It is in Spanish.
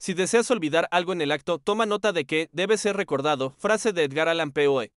Si deseas olvidar algo en el acto, toma nota de que debe ser recordado, frase de Edgar Allan Poe.